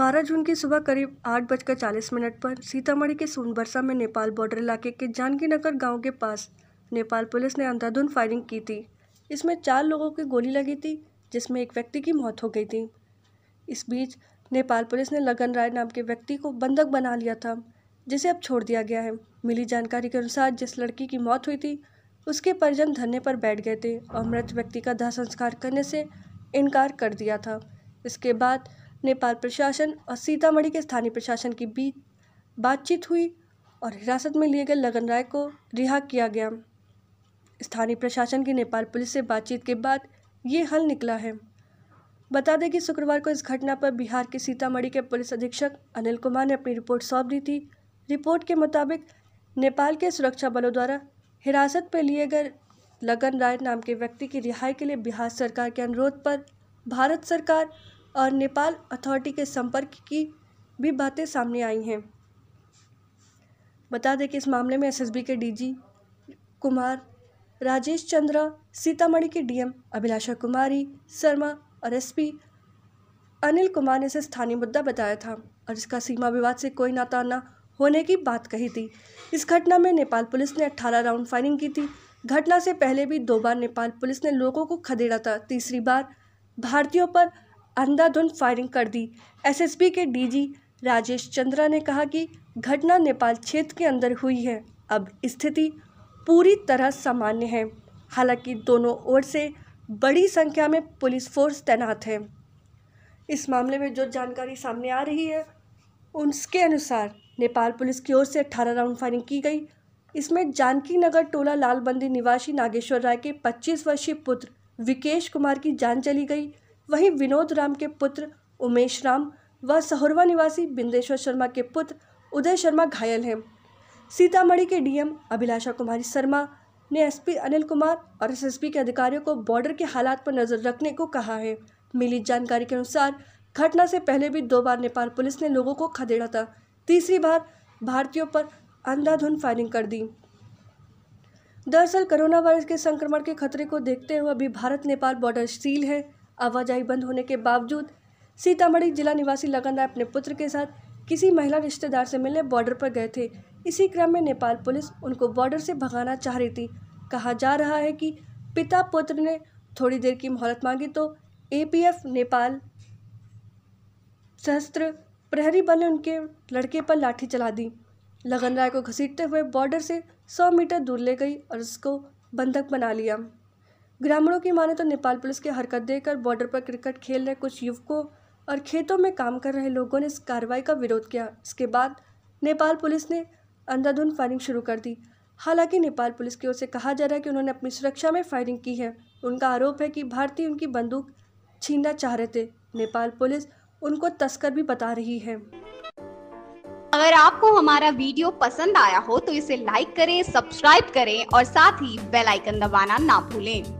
बारह जून की सुबह करीब आठ बजकर चालीस मिनट पर सीतामढ़ी के सोनबरसा में नेपाल बॉर्डर इलाके के जानकी नगर गाँव के पास नेपाल पुलिस ने अंधाधुंध फायरिंग की थी इसमें चार लोगों की गोली लगी थी जिसमें एक व्यक्ति की मौत हो गई थी इस बीच नेपाल पुलिस ने लगन राय नाम के व्यक्ति को बंधक बना लिया था जिसे अब छोड़ दिया गया है मिली जानकारी के अनुसार जिस लड़की की मौत हुई थी उसके परिजन धरने पर बैठ गए थे और मृत व्यक्ति का दाह संस्कार करने से इनकार कर दिया था इसके बाद नेपाल प्रशासन और सीतामढ़ी के स्थानीय प्रशासन के बीच बातचीत हुई और हिरासत में लिए गए लगन राय को रिहा किया गया स्थानीय प्रशासन की नेपाल पुलिस से बातचीत के बाद ये हल निकला है बता दें कि शुक्रवार को इस घटना पर बिहार के सीतामढ़ी के पुलिस अधीक्षक अनिल कुमार ने अपनी रिपोर्ट सौंप दी थी रिपोर्ट के मुताबिक नेपाल के सुरक्षा बलों द्वारा हिरासत में लिए गए लगन राय नाम के व्यक्ति की रिहाई के लिए बिहार सरकार के अनुरोध पर भारत सरकार और नेपाल अथॉरिटी के संपर्क की भी बातें सामने आई हैं बता दें कि इस मामले में एसएसबी के डीजी कुमार राजेश चंद्रा सीतामढ़ी के डीएम अभिलाषा कुमारी शर्मा और एसपी अनिल कुमार ने इसे स्थानीय मुद्दा बताया था और इसका सीमा विवाद से कोई नाता ना होने की बात कही थी इस घटना में नेपाल पुलिस ने 18 राउंड फायरिंग की थी घटना से पहले भी दो बार नेपाल पुलिस ने लोगों को खदेड़ा था तीसरी बार भारतीयों पर अंधाधुंध फायरिंग कर दी एसएसबी के डीजी राजेश चंद्रा ने कहा कि घटना नेपाल क्षेत्र के अंदर हुई है अब स्थिति पूरी तरह सामान्य है हालांकि दोनों ओर से बड़ी संख्या में पुलिस फोर्स तैनात है इस मामले में जो जानकारी सामने आ रही है उसके अनुसार नेपाल पुलिस की ओर से 18 राउंड फायरिंग की गई इसमें जानकी नगर टोला लालबंदी निवासी नागेश्वर राय के 25 वर्षीय पुत्र विकेश कुमार की जान चली गई वहीं विनोद राम के पुत्र उमेश राम व सहोरवा निवासी बिंदेश्वर शर्मा के पुत्र उदय शर्मा घायल हैं सीतामढ़ी के डीएम अभिलाषा कुमारी शर्मा ने एसपी अनिल कुमार और एसएसपी के अधिकारियों को बॉर्डर के हालात पर नज़र रखने को कहा है मिली जानकारी के अनुसार घटना से पहले भी दो बार नेपाल पुलिस ने लोगों को खदेड़ा था तीसरी बार भारतीयों पर अंधाधुंध फायरिंग कर दी दरअसल कोरोना वायरस के संक्रमण के खतरे को देखते हुए अभी भारत नेपाल बॉर्डर सील है आवाजाही बंद होने के बावजूद सीतामढ़ी जिला निवासी लगन राय अपने पुत्र के साथ किसी महिला रिश्तेदार से मिलने बॉर्डर पर गए थे इसी क्रम में नेपाल पुलिस उनको बॉर्डर से भगाना चाह रही थी कहा जा रहा है कि पिता पुत्र ने थोड़ी देर की मोहलत मांगी तो एपीएफ नेपाल सहस्त्र प्रहरी बल ने उनके लड़के पर लाठी चला दी लगन राय को घसीटते हुए बॉर्डर से सौ मीटर दूर ले गई और उसको बंधक बना लिया ग्रामीणों की माने तो नेपाल पुलिस की हरकत देकर बॉर्डर पर क्रिकेट खेल रहे कुछ युवकों और खेतों में काम कर रहे लोगों ने इस कार्रवाई का विरोध किया इसके बाद नेपाल पुलिस ने अंधाधुंध फायरिंग शुरू कर दी हालांकि नेपाल पुलिस की ओर से कहा जा रहा है कि उन्होंने अपनी सुरक्षा में फायरिंग की है उनका आरोप है कि भारतीय उनकी बंदूक छीनना चाह रहे थे नेपाल पुलिस उनको तस्कर भी बता रही है अगर आपको हमारा वीडियो पसंद आया हो तो इसे लाइक करें सब्सक्राइब करें और साथ ही बेल आइकन दबाना ना भूलें